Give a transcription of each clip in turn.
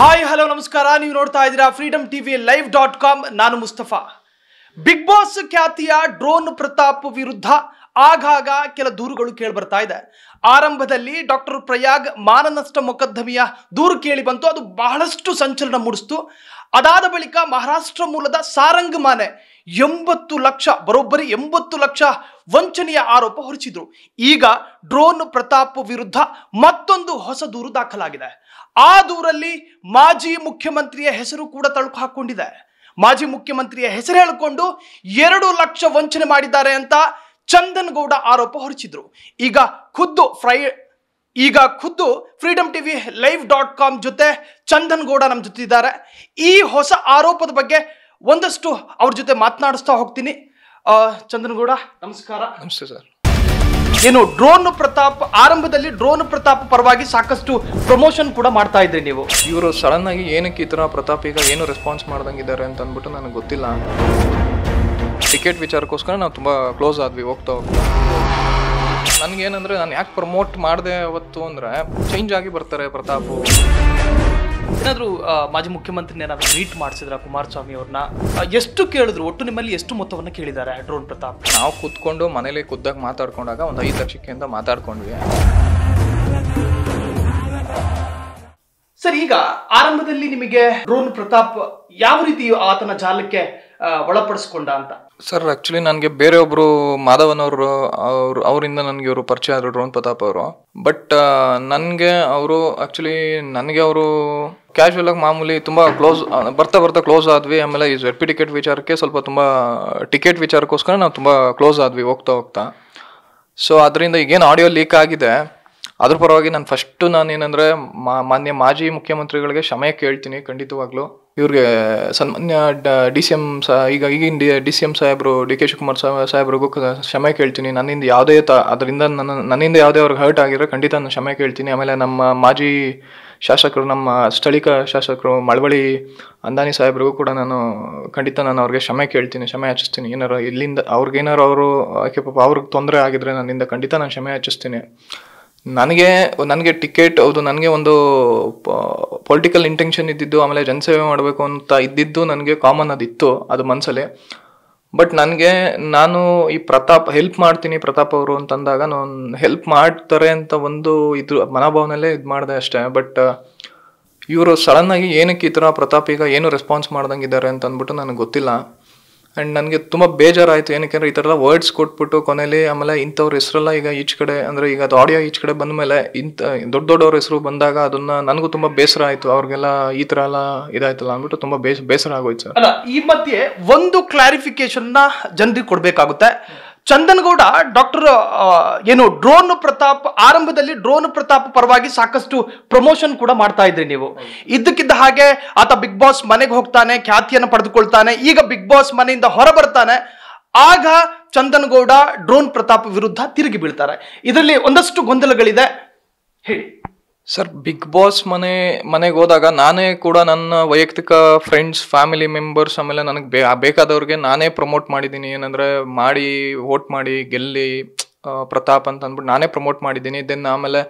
hi hello ನಮಸ್ಕಾರ ನೀವು ನೋಡ್ತಾ ಇದ್ದೀರಾ freedom TV live dot com ನಾನು ಮುಸ್ತಫಾ ಬಿಗ್ ಬಾಸ್ ಖ್ಯಾತಿಯ ಡ್ರೋನ್ ಪ್ರತಾಪ್ ವಿರುದ್ಧ ಆಗಾಗ ಕೆಲ ದೂರುಗಳು ಕೇಳಿ ಬರ್ತಾ ಇದೆ ಆರಂಭದಲ್ಲಿ ಡಾಕ್ಟರ್ ಪ್ರಯಾಗ್ ಮಾನನಷ್ಟ ಮೊಕದ್ದಮೆಯ ದೂರು ಕೇಳಿ ಬಂತು ಅದು ಬಹಳಷ್ಟು ಸಂಚಲನ ಮೂಡಿಸ್ತು ಅದಾದ ಬಳಿಕ ಮಹಾರಾಷ್ಟ್ರ ಮೂಲದ ಸಾರಂಗ್ ಮಾನೆ ಎಂಬತ್ತು ಲಕ್ಷ ಬರೋಬ್ಬರಿ ಎಂಬತ್ತು ಲಕ್ಷ ವಂಚನೆಯ ಆರೋಪ ಹೊರಿಸಿದ್ರು ಈಗ ಡ್ರೋನ್ ಪ್ರತಾಪ್ ವಿರುದ್ಧ ಮತ್ತೊಂದು ಹೊಸ ದೂರು ದಾಖಲಾಗಿದೆ ಆ ದೂರಲ್ಲಿ ಮಾಜಿ ಮುಖ್ಯಮಂತ್ರಿಯ ಹೆಸರು ಕೂಡ ತಳುಕು ಹಾಕೊಂಡಿದೆ ಮಾಜಿ ಮುಖ್ಯಮಂತ್ರಿಯ ಹೆಸರು ಹೇಳಿಕೊಂಡು ಎರಡು ಲಕ್ಷ ವಂಚನೆ ಮಾಡಿದ್ದಾರೆ ಅಂತ ಚಂದನ್ ಗೌಡ ಆರೋಪ ಹೊರಿಸಿದ್ರು ಈಗ ಖುದ್ದು ಫ್ರೈ ಈಗ ಖುದ್ದು freedom TV live dot com ಜೊತೆ ಚಂದನ್ ಗೌಡ ನಮ್ಮ ಜೊತೆ ಇದ್ದಾರೆ ಈ ಹೊಸ ಆರೋಪದ ಬಗ್ಗೆ ಒಂದಷ್ಟು ಅವ್ರ ಜೊತೆ ಮಾತನಾಡಿಸ್ತಾ ಹೋಗ್ತೀನಿ ಚಂದನಗೌಡ ನಮಸ್ಕಾರ ನಮಸ್ತೆ ಸರ್ ಏನು ಡ್ರೋನ್ ಪ್ರತಾಪ್ ಆರಂಭದಲ್ಲಿ ಡ್ರೋನ್ ಪ್ರತಾಪ್ ಪರವಾಗಿ ಸಾಕಷ್ಟು ಪ್ರಮೋಷನ್ ಕೂಡ ಮಾಡ್ತಾ ಇದ್ರಿ ನೀವು ಇವರು ಸಡನ್ ಆಗಿ ಏನಕ್ಕೆ ಈ ಪ್ರತಾಪ್ ಈಗ ಏನು ರೆಸ್ಪಾನ್ಸ್ ಮಾಡ್ದಂಗಿದ್ದಾರೆ ಅಂತ ಅಂದ್ಬಿಟ್ಟು ನನಗೆ ಗೊತ್ತಿಲ್ಲ ಟಿಕೆಟ್ ವಿಚಾರಕ್ಕೋಸ್ಕರ ನಾವು ತುಂಬ ಕ್ಲೋಸ್ ಆದ್ವಿ ಹೋಗ್ತಾ ಹೋಗ್ತಾ ನನಗೇನಂದ್ರೆ ನಾನು ಯಾಕೆ ಪ್ರಮೋಟ್ ಮಾಡಿದೆ ಅವತ್ತು ಅಂದರೆ ಚೇಂಜ್ ಆಗಿ ಬರ್ತಾರೆ ಪ್ರತಾಪು ಏನಾದರೂ ಮಾಜಿ ಮುಖ್ಯಮಂತ್ರಿನ ಏನಾದರೂ ಮೀಟ್ ಮಾಡಿಸಿದ್ರ ಕುಮಾರಸ್ವಾಮಿ ಅವ್ರನ್ನ ಎಷ್ಟು ಕೇಳಿದ್ರು ಒಟ್ಟು ನಿಮ್ಮಲ್ಲಿ ಎಷ್ಟು ಮೊತ್ತವನ್ನು ಕೇಳಿದ್ದಾರೆ ಡ್ರೋನ್ ಪ್ರತಾಪ್ ನಾವು ಕೂತ್ಕೊಂಡು ಮನೇಲಿ ಕುದ್ದಾಗ ಮಾತಾಡ್ಕೊಂಡಾಗ ಒಂದು ಐದು ಲಕ್ಷಕ್ಕಿಂತ ಮಾತಾಡ್ಕೊಂಡ್ವಿ ಸರ್ ಈಗ ಆರಂಭದಲ್ಲಿ ನಿಮಗೆ ಡ್ರೋನ್ ಪ್ರತಾಪ್ ಯಾವ ರೀತಿ ಆತನ ಜಾಲಕ್ಕೆ ಒಳಪಡಿಸ್ಕೊಂಡ ಅಂತ ಸರ್ ಆಕ್ಚುಲಿ ನನಗೆ ಬೇರೆ ಒಬ್ರು ಮಾಧವನ್ ಅವರು ಅವರಿಂದ ನನಗೆ ಇವರು ಪರಿಚಯ ಆದರು ರೋಹನ್ ಪ್ರತಾಪ್ ಅವರು ಬಟ್ ನನಗೆ ಅವರು ಆಕ್ಚುಲಿ ನನಗೆ ಅವರು ಕ್ಯಾಶುವಲ್ ಆಗಿ ಮಾಮೂಲಿ ತುಂಬ ಕ್ಲೋಸ್ ಬರ್ತಾ ಬರ್ತಾ ಕ್ಲೋಸ್ ಆದ್ವಿ ಆಮೇಲೆ ಈ ಜೆಡ್ ಪಿ ಟಿಕೆಟ್ ವಿಚಾರಕ್ಕೆ ಸ್ವಲ್ಪ ತುಂಬ ಟಿಕೆಟ್ ವಿಚಾರಕ್ಕೋಸ್ಕರ ನಾವು ತುಂಬ ಕ್ಲೋಸ್ ಆದ್ವಿ ಹೋಗ್ತಾ ಹೋಗ್ತಾ ಸೊ ಅದರಿಂದ ಈಗೇನು ಆಡಿಯೋ ಲೀಕ್ ಆಗಿದೆ ಅದ್ರ ಪರವಾಗಿ ನಾನು ಫಸ್ಟು ನಾನೇನೆಂದರೆ ಮಾನ್ಯ ಮಾಜಿ ಮುಖ್ಯಮಂತ್ರಿಗಳಿಗೆ ಕ್ಷಮೆ ಕೇಳ್ತೀನಿ ಖಂಡಿತವಾಗ್ಲೂ ಇವ್ರಿಗೆ ಸನ್ಮಾನ್ಯ ಡಿ ಸಿ ಎಮ್ ಸಹ ಈಗ ಈಗಿನ ಡಿ ಸಿ ಎಮ್ ಸಾಹೇಬರು ಡಿ ಕೆ ಶಿವಕುಮಾರ್ ಸಾಹೇಬ್ರಿಗೂ ಕ್ಷಮೆ ಕೇಳ್ತೀನಿ ನನ್ನಿಂದ ಯಾವುದೇ ತ ಅದರಿಂದ ನನ್ನ ನನ್ನಿಂದ ಯಾವುದೇ ಅವ್ರಿಗೆ ಹರ್ಟ್ ಆಗಿದ್ರೆ ಖಂಡಿತ ನಾನು ಕ್ಷಮೆ ಕೇಳ್ತೀನಿ ಆಮೇಲೆ ನಮ್ಮ ಮಾಜಿ ಶಾಸಕರು ನಮ್ಮ ಸ್ಥಳೀಯ ಶಾಸಕರು ಮಳವಳ್ಳಿ ಅಂದಾನಿ ಸಾಹೇಬ್ರಿಗೂ ಕೂಡ ನಾನು ಖಂಡಿತ ನಾನು ಅವ್ರಿಗೆ ಕ್ಷಮೆ ಕೇಳ್ತೀನಿ ಕ್ಷಮೆ ಯಾಚಿಸ್ತೀನಿ ಏನಾರು ಇಲ್ಲಿಂದ ಅವ್ರಿಗೇನಾರು ಅವರು ಆಕೆ ಪಾಪ ಅವ್ರಿಗೆ ತೊಂದರೆ ಆಗಿದ್ರೆ ನನ್ನಿಂದ ಖಂಡಿತ ನಾನು ಕ್ಷಮೆ ಹಚ್ಚಿಸ್ತೀನಿ ನನಗೆ ನನಗೆ ಟಿಕೆಟ್ ಅದು ನನಗೆ ಒಂದು ಪೊಲಿಟಿಕಲ್ ಇಂಟೆನ್ಷನ್ ಇದ್ದಿದ್ದು ಆಮೇಲೆ ಜನಸೇವೆ ಮಾಡಬೇಕು ಅಂತ ಇದ್ದಿದ್ದು ನನಗೆ ಕಾಮನ್ ಅದಿತ್ತು ಅದು ಮನಸ್ಸಲ್ಲಿ ಬಟ್ ನನಗೆ ನಾನು ಈ ಪ್ರತಾಪ್ ಹೆಲ್ಪ್ ಮಾಡ್ತೀನಿ ಪ್ರತಾಪ್ ಅವರು ಅಂತಂದಾಗ ನಾನು ಹೆಲ್ಪ್ ಮಾಡ್ತಾರೆ ಅಂತ ಒಂದು ಇದ್ರ ಮನೋಭಾವನಲ್ಲೇ ಇದು ಮಾಡಿದೆ ಅಷ್ಟೇ ಬಟ್ ಇವರು ಸಡನ್ನಾಗಿ ಏನಕ್ಕೆ ಈ ಥರ ಪ್ರತಾಪ್ ಈಗ ಏನು ರೆಸ್ಪಾನ್ಸ್ ಮಾಡ್ದಂಗಿದ್ದಾರೆ ಅಂತ ಅಂದ್ಬಿಟ್ಟು ನನಗೆ ಗೊತ್ತಿಲ್ಲ ಆ್ಯಂಡ್ ನನಗೆ ತುಂಬ ಬೇಜಾರಾಯಿತು ಏನಕ್ಕೆ ಈ ಥರ ವರ್ಡ್ಸ್ ಕೊಟ್ಬಿಟ್ಟು ಕೊನೆಯಲ್ಲಿ ಆಮೇಲೆ ಇಂಥವ್ರ ಹೆಸರೆಲ್ಲ ಈಗ ಈಚ ಕಡೆ ಅಂದರೆ ಈಗ ಅದು ಆಡಿಯೋ ಈಚ ಕಡೆ ಬಂದ ಮೇಲೆ ಇಂಥ ದೊಡ್ಡ ದೊಡ್ಡವ್ರ ಹೆಸರು ಬಂದಾಗ ಅದನ್ನು ನನಗೂ ತುಂಬ ಬೇಸರ ಆಯಿತು ಅವ್ರಿಗೆಲ್ಲ ಈ ಥರ ಎಲ್ಲ ಇದಾಯ್ತಲ್ಲ ಅಂದ್ಬಿಟ್ಟು ತುಂಬ ಬೇಸ್ ಬೇಸರ ಆಗೋಯ್ತು ಸರ್ ಅಲ್ಲ ಈ ಮಧ್ಯೆ ಒಂದು ಕ್ಲಾರಿಫಿಕೇಶನ್ನ ಜನರಿಗೆ ಕೊಡಬೇಕಾಗುತ್ತೆ ಚಂದನಗೌಡ ಡಾಕ್ಟರ್ ಏನು ಡ್ರೋನ್ ಪ್ರತಾಪ್ ಆರಂಭದಲ್ಲಿ ಡ್ರೋನ್ ಪ್ರತಾಪ್ ಪರವಾಗಿ ಸಾಕಷ್ಟು ಪ್ರಮೋಷನ್ ಕೂಡ ಮಾಡ್ತಾ ಇದ್ರಿ ನೀವು ಇದ್ದಕ್ಕಿದ್ದ ಹಾಗೆ ಆತ ಬಿಗ್ ಬಾಸ್ ಮನೆಗೆ ಹೋಗ್ತಾನೆ ಖ್ಯಾತಿಯನ್ನು ಪಡೆದುಕೊಳ್ತಾನೆ ಈಗ ಬಿಗ್ ಬಾಸ್ ಮನೆಯಿಂದ ಹೊರ ಬರ್ತಾನೆ ಆಗ ಚಂದನಗೌಡ ಡ್ರೋನ್ ಪ್ರತಾಪ್ ವಿರುದ್ಧ ತಿರುಗಿ ಬೀಳ್ತಾರೆ ಇದರಲ್ಲಿ ಒಂದಷ್ಟು ಗೊಂದಲಗಳಿದೆ ಹೇಳಿ ಸರ್ ಬಿಗ್ ಬಾಸ್ ಮನೆ ಮನೆಗೆ ಹೋದಾಗ ನಾನೇ ಕೂಡ ನನ್ನ ವೈಯಕ್ತಿಕ ಫ್ರೆಂಡ್ಸ್ ಫ್ಯಾಮಿಲಿ ಮೆಂಬರ್ಸ್ ಆಮೇಲೆ ನನಗೆ ಬೇ ಬೇಕಾದವ್ರಿಗೆ ನಾನೇ ಪ್ರಮೋಟ್ ಮಾಡಿದ್ದೀನಿ ಏನಂದರೆ ಮಾಡಿ ವೋಟ್ ಮಾಡಿ ಗೆಲ್ಲಿ ಪ್ರತಾಪ್ ಅಂತ ಅಂದ್ಬಿಟ್ಟು ನಾನೇ ಪ್ರಮೋಟ್ ಮಾಡಿದ್ದೀನಿ ದೆನ್ ಆಮೇಲೆ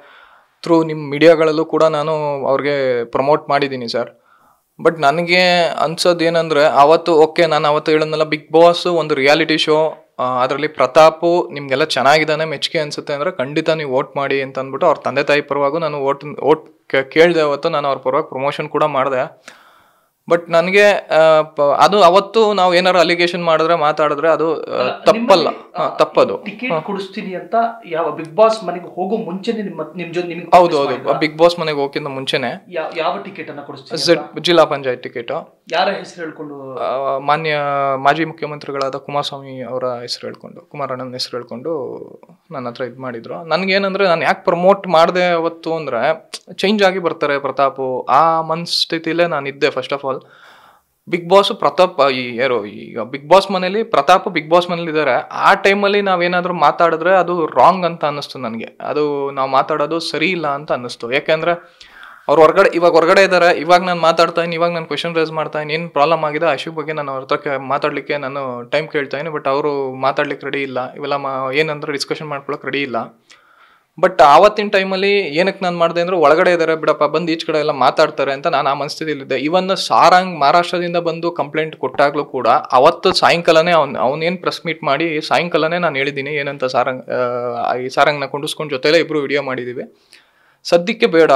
ಥ್ರೂ ನಿಮ್ಮ ಮೀಡಿಯಾಗಳಲ್ಲೂ ಕೂಡ ನಾನು ಅವ್ರಿಗೆ ಪ್ರಮೋಟ್ ಮಾಡಿದ್ದೀನಿ ಸರ್ ಬಟ್ ನನಗೆ ಅನ್ಸೋದು ಏನಂದರೆ ಆವತ್ತು ಓಕೆ ನಾನು ಅವತ್ತು ಹೇಳೋದಲ್ಲ ಬಿಗ್ ಬಾಸ್ ಒಂದು ರಿಯಾಲಿಟಿ ಶೋ ಅದರಲ್ಲಿ ಪ್ರತಾಪು ನಿಮಗೆಲ್ಲ ಚೆನ್ನಾಗಿದ್ದಾನೆ ಮೆಚ್ಚುಗೆ ಅನಿಸುತ್ತೆ ಅಂದರೆ ಖಂಡಿತ ನೀವು ಓಟ್ ಮಾಡಿ ಅಂತ ಅಂದ್ಬಿಟ್ಟು ಅವ್ರ ತಂದೆ ತಾಯಿ ಪರವಾಗೂ ನಾನು ಓಟ್ ಓಟ್ ಕೇಳಿದೆ ಅವತ್ತು ನಾನು ಅವ್ರ ಪರವಾಗಿ ಪ್ರಮೋಷನ್ ಕೂಡ ಮಾಡಿದೆ ಬಟ್ ನನಗೆ ಅದು ಅವತ್ತು ನಾವು ಏನಾರು ಅಲಿಗೇಷನ್ ಮಾಡಿದ್ರೆ ಮಾತಾಡಿದ್ರೆ ಅದು ತಪ್ಪಲ್ಲ ತಪ್ಪದು ಟಿಕೆಟ್ ಕೊಡಿಸ್ತೀನಿ ಅಂತ ಯಾವ ಬಿಗ್ ಬಾಸ್ ಮನೆಗೆ ಹೋಗೋ ಮುಂಚೆನೆ ನಿಮ್ಮ ಜೊತೆ ಹೌದು ಹೌದು ಬಿಗ್ ಬಾಸ್ ಮನೆಗೆ ಹೋಗಿಂತ ಮುಂಚೆನೆ ಯಾವ ಟಿಕೆಟ್ ಅನ್ನ ಕೊಡಿಸ್ತೀನಿ ಜಿಲ್ಲಾ ಪಂಚಾಯತ್ ಟಿಕೆಟ್ ಯಾರ ಹೆಸರು ಹೇಳ್ಕೊಂಡು ಮಾನ್ಯ ಮಾಜಿ ಮುಖ್ಯಮಂತ್ರಿಗಳಾದ ಕುಮಾರಸ್ವಾಮಿ ಅವರ ಹೆಸರು ಹೇಳ್ಕೊಂಡು ಕುಮಾರಣ್ಣನ ಹೆಸರು ಹೇಳ್ಕೊಂಡು ನನ್ನ ಹತ್ರ ಇದು ಮಾಡಿದ್ರು ನನಗೆ ಏನಂದ್ರೆ ನಾನು ಯಾಕೆ ಪ್ರಮೋಟ್ ಮಾಡಿದೆ ಅವತ್ತು ಅಂದ್ರೆ ಚೇಂಜ್ ಆಗಿ ಬರ್ತಾರೆ ಪ್ರತಾಪು ಆ ಮನಸ್ಥಿತಿಲೇ ನಾನು ಇದ್ದೆ first of all all Bigg Boss Pratap ಈ ಯಾರು ಈಗ ಬಿಗ್ ಬಾಸ್ ಮನೇಲಿ ಪ್ರತಾಪ್ ಬಿಗ್ ಬಾಸ್ ಮನೇಲಿ ಇದ್ದಾರೆ ಆ ಟೈಮಲ್ಲಿ ನಾವೇನಾದರೂ ಮಾತಾಡಿದ್ರೆ ಅದು ರಾಂಗ್ ಅಂತ ಅನ್ನಿಸ್ತು ನನಗೆ ಅದು ನಾವು ಮಾತಾಡೋದು ಸರಿ ಇಲ್ಲ ಅಂತ ಅನ್ನಿಸ್ತು ಯಾಕೆಂದರೆ ಅವ್ರು ಹೊರಗಡೆ ಇವಾಗ ಹೊರಗಡೆ ಇದ್ದಾರೆ ಇವಾಗ ನಾನು ಮಾತಾಡ್ತಾ ಇನ್ನು ಇವಾಗ ನಾನು ಕ್ವಶನ್ ರೈಸ್ ಮಾಡ್ತಾ ಏನು ಪ್ರಾಬ್ಲಮ್ ಆಗಿದೆ ಅಶು ಬಗ್ಗೆ ನಾನು ಅವ್ರ ಹತ್ರ ಮಾತಾಡಲಿಕ್ಕೆ ನಾನು ಟೈಮ್ ಕೇಳ್ತಾ ಬಟ್ ಅವರು ಮಾತಾಡ್ಲಿಕ್ಕೆ ರೆಡಿ ಇಲ್ಲ ಇವೆಲ್ಲ ಮಾ ಏನಂದ್ರೆ ಡಿಸ್ಕಷನ್ ಮಾಡ್ಕೊಳಕ್ಕೆ ರೆಡಿ ಇಲ್ಲ ಬಟ್ ಆವತ್ತಿನ ಟೈಮಲ್ಲಿ ಏನಕ್ಕೆ ನಾನು ಮಾಡಿದೆ ಅಂದರೆ ಒಳಗಡೆ ಇದ್ದಾರೆ ಬಿಡಪ್ಪ ಬಂದು ಈಚೆ ಕಡೆ ಎಲ್ಲ ಮಾತಾಡ್ತಾರೆ ಅಂತ ನಾನು ಆ ಮನಸ್ಥಿತಿಯಲ್ಲಿದ್ದೆ ಇವನ್ ಸಾರಾಂಗ್ ಮಹಾರಾಷ್ಟ್ರದಿಂದ ಬಂದು ಕಂಪ್ಲೇಂಟ್ ಕೊಟ್ಟಾಗಲೂ ಕೂಡ ಅವತ್ತು ಸಾಯಂಕಾಲನೇ ಅವ್ನು ಅವನೇನು ಪ್ರೆಸ್ ಮೀಟ್ ಮಾಡಿ ಸಾಯಂಕಾಲನೇ ನಾನು ಹೇಳಿದ್ದೀನಿ ಏನಂತ ಸಾರಂಗ್ ಈ ಸಾರಂಗ್ನ ಕೊಂಡಿಸ್ಕೊಂಡು ಜೊತೆಲೇ ಇಬ್ಬರು ವಿಡಿಯೋ ಮಾಡಿದ್ದೀವಿ ಸದ್ಯಕ್ಕೆ ಬೇಡ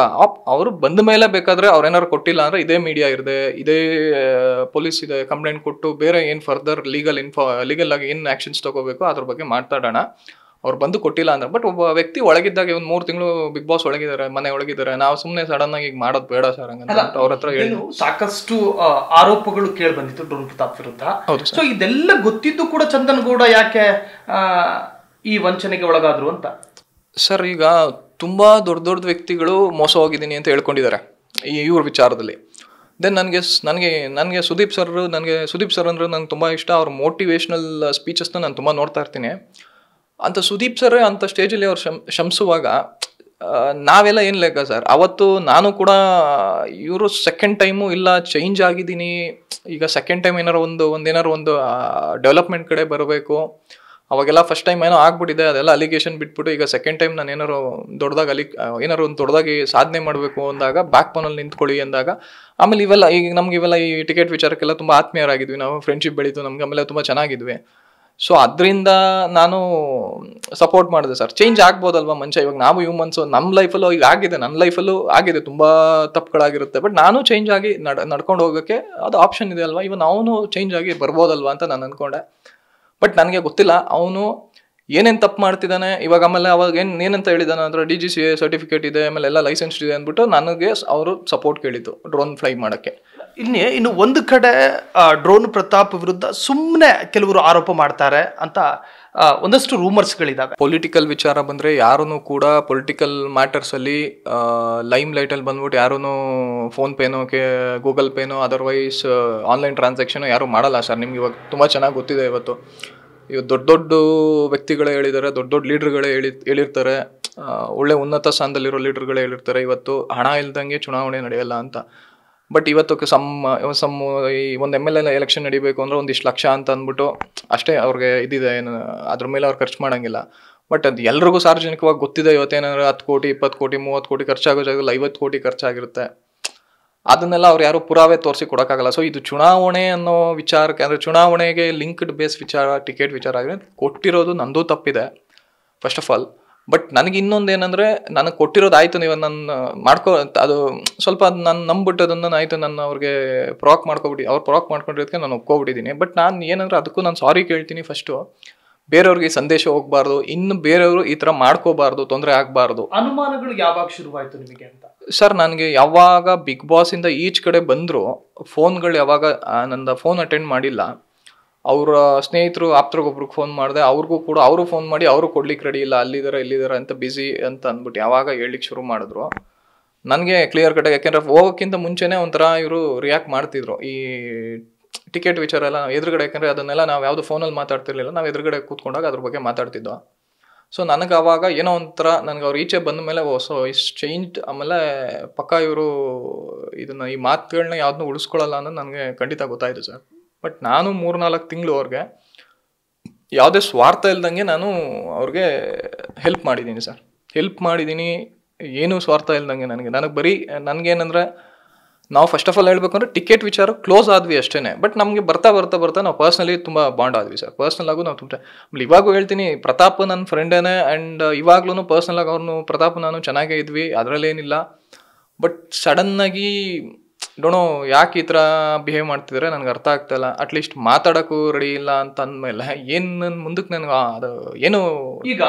ಅವರು ಬಂದ ಮೇಲೆ ಬೇಕಾದರೆ ಅವ್ರೇನಾರು ಕೊಟ್ಟಿಲ್ಲ ಅಂದರೆ ಇದೇ ಮೀಡಿಯಾ ಇರದೆ ಇದೇ ಪೊಲೀಸ್ ಇದೆ ಕಂಪ್ಲೇಂಟ್ ಕೊಟ್ಟು ಬೇರೆ ಏನು ಫರ್ದರ್ ಲೀಗಲ್ ಇನ್ಫಾ ಲೀಗಲ್ ಆಗಿ ಏನು ಆ್ಯಕ್ಷನ್ಸ್ ತೊಗೋಬೇಕು ಅದ್ರ ಬಗ್ಗೆ ಮಾತಾಡೋಣ ಅವ್ರು ಬಂದು ಕೊಟ್ಟಿಲ್ಲ ಅಂದ್ರೆ ಬಟ್ ಒಬ್ಬ ವ್ಯಕ್ತಿ ಒಳಗಿದ್ದಾಗ ಒಂದು ಮೂರು ತಿಂಗಳು ಬಿಗ್ ಬಾಸ್ ಒಳಗಿದ್ದಾರೆ ಮನೆ ಒಳಗಿದ್ದಾರೆ ನಾವು ಸುಮ್ಮನೆ ಸಡನ್ ಆಗಿ ಈಗ ಮಾಡೋದು ಬೇಡ ಸರ್ ಹಂಗಂತ ಅವ್ರ ಹತ್ರ ಹೇಳಿ ಸಾಕಷ್ಟು ಆರೋಪಗಳು ಕೇಳಿ ಬಂದಿತ್ತು ಡ್ರೋನ್ ಪ್ರತಾಪ್ ವಿರುದ್ಧ ಹೌದು ಸೊ ಇದೆಲ್ಲ ಗೊತ್ತಿದ್ದು ಕೂಡ ಚಂದನ್ ಗೌಡ ಯಾಕೆ ಈ ವಂಚನೆಗೆ ಒಳಗಾದ್ರು ಅಂತ ಸರ್ ಈಗ ತುಂಬಾ ದೊಡ್ಡ ದೊಡ್ಡ ವ್ಯಕ್ತಿಗಳು ಮೋಸ ಹೋಗಿದ್ದೀನಿ ಅಂತ ಹೇಳ್ಕೊಂಡಿದ್ದಾರೆ ಈ ಇವ್ರ ವಿಚಾರದಲ್ಲಿ ದೆನ್ ನನಗೆ ನನಗೆ ನನಗೆ ಸುದೀಪ್ ಸರ್ ನನಗೆ ಸುದೀಪ್ ಸರ್ ಅಂದ್ರೆ ನಂಗೆ ತುಂಬ ಇಷ್ಟ ಅವ್ರ ಮೋಟಿವೇಶ್ನಲ್ ಸ್ಪೀಚಸ್ನ ನಾನು ತುಂಬ ನೋಡ್ತಾ ಇರ್ತೀನಿ ಅಂತ ಸುದೀಪ್ ಸರ್ ಅಂತ ಸ್ಟೇಜಲ್ಲಿ ಅವ್ರು ಶಂ ಶಮಿಸುವಾಗ ನಾವೆಲ್ಲ ಏನು ಲೆಕ್ಕ ಸರ್ ಅವತ್ತು ನಾನು ಕೂಡ ಇವರು ಸೆಕೆಂಡ್ ಟೈಮು ಇಲ್ಲ ಚೇಂಜ್ ಆಗಿದ್ದೀನಿ ಈಗ ಸೆಕೆಂಡ್ ಟೈಮ್ ಏನಾರು ಒಂದು ಒಂದೇನಾರು ಒಂದು ಡೆವಲಪ್ಮೆಂಟ್ ಕಡೆ ಬರಬೇಕು ಅವಾಗೆಲ್ಲ ಫಸ್ಟ್ ಟೈಮ್ ಏನೋ ಆಗ್ಬಿಟ್ಟಿದೆ ಅದೆಲ್ಲ ಅಲಿಗೇಷನ್ ಬಿಟ್ಬಿಟ್ಟು ಈಗ ಸೆಕೆಂಡ್ ಟೈಮ್ ನಾನು ಏನಾರು ದೊಡ್ಡದಾಗಿ ಅಲಿ ಏನಾರು ಒಂದು ದೊಡ್ಡದಾಗಿ ಸಾಧನೆ ಮಾಡಬೇಕು ಅಂದಾಗ ಬ್ಯಾಕ್ ಬೋನಲ್ಲಿ ನಿಂತ್ಕೊಳ್ಳಿ ಅಂದಾಗ ಆಮೇಲೆ ಇವೆಲ್ಲ ಈಗ ನಮ್ಗೆ ಇವೆಲ್ಲ ಈ ಟಿಕೆಟ್ ವಿಚಾರಕ್ಕೆಲ್ಲ ತುಂಬ ಆತ್ಮೀಯರಾಗಿದ್ವಿ ನಾವು ಫ್ರೆಂಡ್ಶಿಪ್ ಬೆಳೀತು ನಮ್ಗೆ ಆಮೇಲೆ ತುಂಬ ಚೆನ್ನಾಗಿದ್ವಿ ಸೊ ಅದರಿಂದ ನಾನು ಸಪೋರ್ಟ್ ಮಾಡಿದೆ ಸರ್ ಚೇಂಜ್ ಆಗ್ಬೋದಲ್ವಾ ಮನುಷ್ಯ ಇವಾಗ ನಾವು ಹ್ಯೂಮನ್ಸ್ ನಮ್ಮ ಲೈಫಲ್ಲೂ ಈಗ ಆಗಿದೆ ನನ್ನ ಲೈಫಲ್ಲೂ ಆಗಿದೆ ತುಂಬ ತಪ್ಪುಗಳಾಗಿರುತ್ತೆ ಬಟ್ ನಾನು ಚೇಂಜ್ ಆಗಿ ನಡ ನಡ್ಕೊಂಡು ಹೋಗೋಕ್ಕೆ ಅದು ಆಪ್ಷನ್ ಇದೆ ಅಲ್ವಾ ಇವನ್ ಅವನು ಚೇಂಜ್ ಆಗಿ ಬರ್ಬೋದಲ್ವಾ ಅಂತ ನಾನು ಅಂದ್ಕೊಂಡೆ ಬಟ್ ನನಗೆ ಗೊತ್ತಿಲ್ಲ ಅವನು ಏನೇನು ತಪ್ಪು ಮಾಡ್ತಿದ್ದಾನೆ ಇವಾಗ ಆಮೇಲೆ ಅವಾಗ ಏನು ಏನಂತ ಹೇಳಿದ್ದಾನೆ ಅಂದರೆ D G C A certificate ಇದೆ ಆಮೇಲೆ ಎಲ್ಲ ಲೈಸೆನ್ಸ್ ಇದೆ ಅಂದ್ಬಿಟ್ಟು ನನಗೆ ಅವರು ಸಪೋರ್ಟ್ ಕೇಳಿತು ಡ್ರೋನ್ ಫ್ಲೈ ಮಾಡೋಕ್ಕೆ ಇನ್ನೇ ಇನ್ನು ಒಂದು ಕಡೆ ಡ್ರೋನ್ ಪ್ರತಾಪ್ ವಿರುದ್ಧ ಸುಮ್ಮನೆ ಕೆಲವರು ಆರೋಪ ಮಾಡ್ತಾರೆ ಅಂತ ಒಂದಷ್ಟು ರೂಮರ್ಸ್ಗಳಿದ್ದಾವೆ ಪೊಲಿಟಿಕಲ್ ವಿಚಾರ ಬಂದರೆ ಯಾರೂ ಕೂಡ ಪೊಲಿಟಿಕಲ್ ಮ್ಯಾಟರ್ಸಲ್ಲಿ ಲೈಮ್ ಲೈಟಲ್ಲಿ ಬಂದ್ಬಿಟ್ಟು ಯಾರೂ ಫೋನ್ ಪೇನೋ ಕೆ ಗೂಗಲ್ ಪೇನೋ ಅದರ್ವೈಸ್ ಆನ್ಲೈನ್ ಟ್ರಾನ್ಸಾಕ್ಷನ್ ಯಾರೂ ಮಾಡಲ್ಲ ಸರ್ ನಿಮ್ಗೆ ಇವಾಗ ತುಂಬ ಚೆನ್ನಾಗಿ ಗೊತ್ತಿದೆ ಇವತ್ತು ಇವತ್ತು ದೊಡ್ಡ ದೊಡ್ಡ ವ್ಯಕ್ತಿಗಳೇ ಹೇಳಿದ್ದಾರೆ ದೊಡ್ಡ ದೊಡ್ಡ ಲೀಡ್ರ್ಗಳೇ ಹೇಳಿ ಹೇಳಿರ್ತಾರೆ ಒಳ್ಳೆ ಉನ್ನತ ಸ್ಥಾನದಲ್ಲಿರೋ ಲೀಡರ್ಗಳೇ ಹೇಳಿರ್ತಾರೆ ಇವತ್ತು ಹಣ ಇಲ್ದಂಗೆ ಚುನಾವಣೆ ನಡೆಯಲ್ಲ ಅಂತ ಬಟ್ ಇವತ್ತು ಸಮ್ ಸಮ್ ಈ ಒಂದು ಎಮ್ ಎಲ್ ಎಲ್ಲ ಎಲೆಕ್ಷನ್ ನಡಿಬೇಕು ಅಂದರೆ ಒಂದಿಷ್ಟು ಲಕ್ಷ ಅಂತ ಅಂದ್ಬಿಟ್ಟು ಅಷ್ಟೇ ಅವ್ರಿಗೆ ಇದಿದೆ ಏನು ಅದ್ರ ಮೇಲೆ ಅವ್ರು ಖರ್ಚು ಮಾಡೋಂಗಿಲ್ಲ ಬಟ್ ಅದು ಎಲ್ರಿಗೂ ಸಾರ್ವಜನಿಕವಾಗಿ ಗೊತ್ತಿದೆ ಇವತ್ತೇನಾದ್ರು ಹತ್ತು ಕೋಟಿ ಇಪ್ಪತ್ತು ಕೋಟಿ ಮೂವತ್ತು ಕೋಟಿ ಖರ್ಚಾಗೋ ಜಾಗದಲ್ಲಿ ಐವತ್ತು ಕೋಟಿ ಖರ್ಚಾಗಿರುತ್ತೆ ಅದನ್ನೆಲ್ಲ ಅವ್ರು ಯಾರು ಪುರಾವೆ ತೋರಿಸಿ ಕೊಡೋಕ್ಕಾಗಲ್ಲ ಸೊ ಇದು ಚುನಾವಣೆ ಅನ್ನೋ ವಿಚಾರಕ್ಕೆ ಅಂದರೆ ಚುನಾವಣೆಗೆ ಲಿಂಕ್ಡ್ ಬೇಸ್ ವಿಚಾರ ಟಿಕೆಟ್ ವಿಚಾರ ಆಗಿದೆ ಕೊಟ್ಟಿರೋದು ನಂದು ತಪ್ಪಿದೆ ಫಸ್ಟ್ ಆಫ್ ಆಲ್ ಬಟ್ ನನಗೆ ಇನ್ನೊಂದು ಏನಂದ್ರೆ ನನಗೆ ಕೊಟ್ಟಿರೋದು ಆಯ್ತು ನೀವು ನನ್ನ ಮಾಡ್ಕೋ ಅದು ಸ್ವಲ್ಪ ನಾನು ನಂಬ್ಬಿಟ್ಟು ನಾನು ಆಯ್ತು ನಾನು ಅವ್ರಿಗೆ ಪ್ರಾಕ್ ಮಾಡ್ಕೊಬಿಟ್ಟು ಅವ್ರು ಪ್ರಾಕ್ ಮಾಡ್ಕೊಂಡಿರೋದಕ್ಕೆ ನಾನು ಒಪ್ಕೊಬಿಟ್ಟಿದ್ದೀನಿ ಬಟ್ ನಾನು ಏನಂದ್ರೆ ಅದಕ್ಕೂ ನಾನು ಸಾರಿ ಕೇಳ್ತೀನಿ ಫಸ್ಟು ಬೇರೆಯವ್ರಿಗೆ ಸಂದೇಶ ಹೋಗ್ಬಾರ್ದು ಇನ್ನು ಬೇರೆಯವರು ಈ ಥರ ಮಾಡ್ಕೋಬಾರ್ದು ತೊಂದರೆ ಆಗಬಾರ್ದು ಅನುಮಾನಗಳು ಯಾವಾಗ ಶುರುವಾಯಿತು ನಿಮಗೆ ಅಂತ ಸರ್ ನನಗೆ ಯಾವಾಗ ಬಿಗ್ ಬಾಸಿಂದ ಇಂದ ಈಚ್ ಕಡೆ ಬಂದರೂ ಫೋನ್ಗಳು ಯಾವಾಗ ನನ್ನ ಫೋನ್ ಅಟೆಂಡ್ ಮಾಡಿಲ್ಲ ಅವರ ಸ್ನೇಹಿತರು ಆಪ್ತರಿಗೊಬ್ರಿಗೆ ಫೋನ್ ಮಾಡಿದೆ ಅವ್ರಿಗೂ ಕೂಡ ಅವರು ಫೋನ್ ಮಾಡಿ ಅವರು ಕೊಡ್ಲಿಕ್ಕೆ ರೆಡಿ ಇಲ್ಲ ಅಲ್ಲಿದ್ದಾರೆ ಇಲ್ಲಿದ್ದಾರೆ ಅಂತ ಬಿಸಿ ಅಂತ ಅಂದ್ಬಿಟ್ಟು ಯಾವಾಗ ಹೇಳಲಿಕ್ಕೆ ಶುರು ಮಾಡಿದ್ರು ನನಗೆ ಕ್ಲಿಯರ್ ಕಟ್ ಯಾಕೆಂದ್ರೆ ಹೋಗೋಕ್ಕಿಂತ ಮುಂಚೆನೇ ಒಂಥರ ಇವರು ರಿಯಾಕ್ಟ್ ಮಾಡ್ತಿದ್ರು ಈ ಟಿಕೆಟ್ ವಿಚಾರ ಎಲ್ಲ ಎದುರುಗಡೆ ಯಾಕಂದರೆ ಅದನ್ನೆಲ್ಲ ನಾವು ಯಾವುದು ಫೋನಲ್ಲಿ ಮಾತಾಡ್ತಿರ್ಲಿಲ್ಲ ನಾವು ಎದುರುಗಡೆ ಕೂತ್ಕೊಂಡಾಗ ಅದ್ರ ಬಗ್ಗೆ ಮಾತಾಡ್ತಿದ್ದೋ ಸೊ ನನಗೆ ಅವಾಗ ಏನೋ ಒಂಥರ ನನಗೆ ಅವ್ರು ಈಚೆ ಬಂದ ಮೇಲೆ ಸೊ ಇಷ್ಟು ಚೇಂಜ್ ಆಮೇಲೆ ಪಕ್ಕ ಇವರು ಇದನ್ನು ಈ ಮಾತುಗಳನ್ನ ಯಾವುದನ್ನೂ ಉಳಿಸ್ಕೊಳ್ಳಲ್ಲ ಅನ್ನೋದು ನನಗೆ ಖಂಡಿತ ಗೊತ್ತಾಯಿತು ಸರ್ ಬಟ್ ನಾನು ಮೂರು ನಾಲ್ಕು ತಿಂಗಳು ಅವ್ರಿಗೆ ಯಾವುದೇ ಸ್ವಾರ್ಥ ಇಲ್ದಂಗೆ ನಾನು ಅವ್ರಿಗೆ ಹೆಲ್ಪ್ ಮಾಡಿದ್ದೀನಿ ಸರ್ ಹೆಲ್ಪ್ ಮಾಡಿದ್ದೀನಿ ಏನೂ ಸ್ವಾರ್ಥ ಇಲ್ದಂಗೆ ನನಗೆ ನನಗೆ ಬರೀ ನನಗೇನಂದ್ರೆ ನಾವು ಫಸ್ಟ್ ಆಫ್ ಆಲ್ ಹೇಳ್ಬೇಕಂದ್ರೆ ಟಿಕೆಟ್ ವಿಚಾರ ಕ್ಲೋಸ್ ಆದ್ವಿ ಅಷ್ಟೇ ಬಟ್ ನಮಗೆ ಬರ್ತಾ ಬರ್ತಾ ಬರ್ತಾ ನಾವು ಪರ್ಸ್ನಲಿ ತುಂಬ ಬಾಂಡ್ ಆದ್ವಿ ಸರ್ ಪರ್ಸ್ನಲ್ ಆಗು ನಾವು ತುಂಬ ಇವಾಗೂ ಹೇಳ್ತೀನಿ ಪ್ರತಾಪ್ ನನ್ನ ಫ್ರೆಂಡೇ ಆ್ಯಂಡ್ ಇವಾಗ್ಲೂ ಪರ್ಸ್ನಲ್ ಆಗಿ ಅವ್ರನ್ನು ಪ್ರತಾಪ್ ನಾನು ಚೆನ್ನಾಗೇ ಇದ್ವಿ ಅದರಲ್ಲೇನಿಲ್ಲ ಬಟ್ ಸಡನ್ನಾಗಿ ಡೋಣೋ ಯಾಕೆ ಈ ಥರ ಬಿಹೇವ್ ಮಾಡ್ತಿದ್ರೆ ನನಗೆ ಅರ್ಥ ಆಗ್ತಾಯಿಲ್ಲ ಅಟ್ಲೀಸ್ಟ್ ಮಾತಾಡೋಕ್ಕೂ ರೆಡಿ ಇಲ್ಲ ಅಂತ ಅಂದಮೇಲೆ ಏನು ನನ್ನ ಮುಂದಕ್ಕೆ ನನಗೆ ಅದು ಏನು ಈಗ